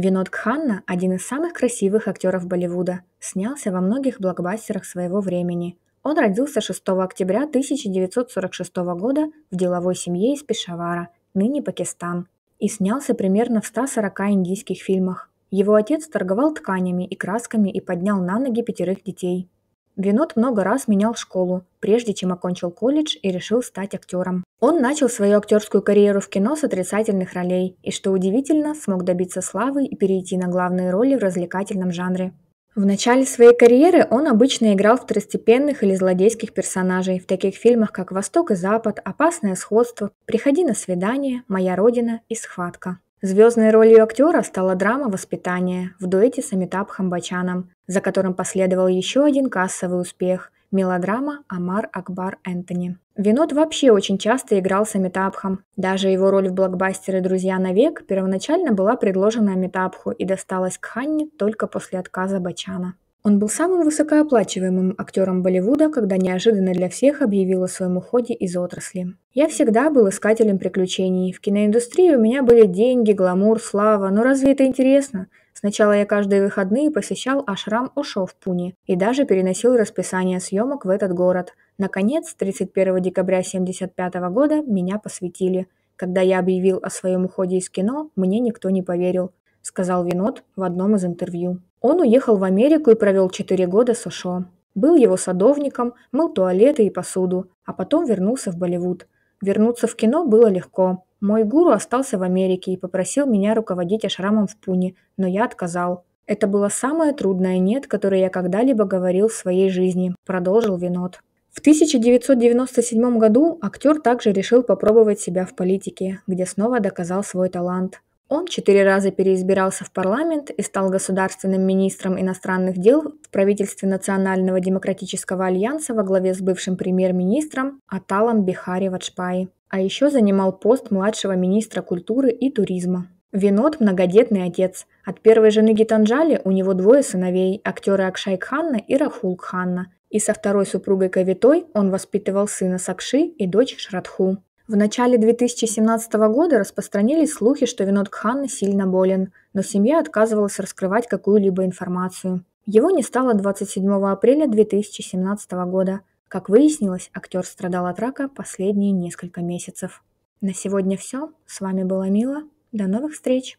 Винод Кханна, один из самых красивых актеров Болливуда, снялся во многих блокбастерах своего времени. Он родился 6 октября 1946 года в деловой семье из Пешавара, ныне Пакистан, и снялся примерно в 140 индийских фильмах. Его отец торговал тканями и красками и поднял на ноги пятерых детей. Винод много раз менял школу, прежде чем окончил колледж и решил стать актером. Он начал свою актерскую карьеру в кино с отрицательных ролей и, что удивительно, смог добиться славы и перейти на главные роли в развлекательном жанре. В начале своей карьеры он обычно играл второстепенных или злодейских персонажей в таких фильмах, как «Восток и Запад», «Опасное сходство», «Приходи на свидание», «Моя родина» и «Схватка». Звездной ролью актера стала драма «Воспитание» в дуэте с Амитаб Хамбачаном, за которым последовал еще один кассовый успех – мелодрама «Амар Акбар Энтони». Винод вообще очень часто играл с Амитабхом. Даже его роль в блокбастере «Друзья навек» первоначально была предложена Амитабху и досталась к Ханне только после отказа Бачана. Он был самым высокооплачиваемым актером Болливуда, когда неожиданно для всех объявил о своем уходе из отрасли. Я всегда был искателем приключений. В киноиндустрии у меня были деньги, гламур, слава, но разве это интересно? Сначала я каждые выходные посещал ашрам Ошо в Пуне и даже переносил расписание съемок в этот город. Наконец, 31 декабря 1975 года меня посвятили. Когда я объявил о своем уходе из кино, мне никто не поверил, сказал Винод в одном из интервью. Он уехал в Америку и провел 4 года с Ошо. Был его садовником, мыл туалеты и посуду, а потом вернулся в Болливуд. Вернуться в кино было легко. Мой гуру остался в Америке и попросил меня руководить ашрамом в Пуне, но я отказал. «Это было самое трудное «нет», которое я когда-либо говорил в своей жизни», – продолжил Винот. В 1997 году актер также решил попробовать себя в политике, где снова доказал свой талант. Он четыре раза переизбирался в парламент и стал государственным министром иностранных дел в правительстве Национального демократического альянса во главе с бывшим премьер-министром Аталом Бихари Ваджпаи. А еще занимал пост младшего министра культуры и туризма. Винод – многодетный отец. От первой жены Гитанджали у него двое сыновей – актеры Акшай Кханна и Рахул Кханна. И со второй супругой Кавитой он воспитывал сына Сакши и дочь Шрадху. В начале 2017 года распространились слухи, что Винод Кхан сильно болен, но семья отказывалась раскрывать какую-либо информацию. Его не стало 27 апреля 2017 года. Как выяснилось, актер страдал от рака последние несколько месяцев. На сегодня все. С вами была Мила. До новых встреч!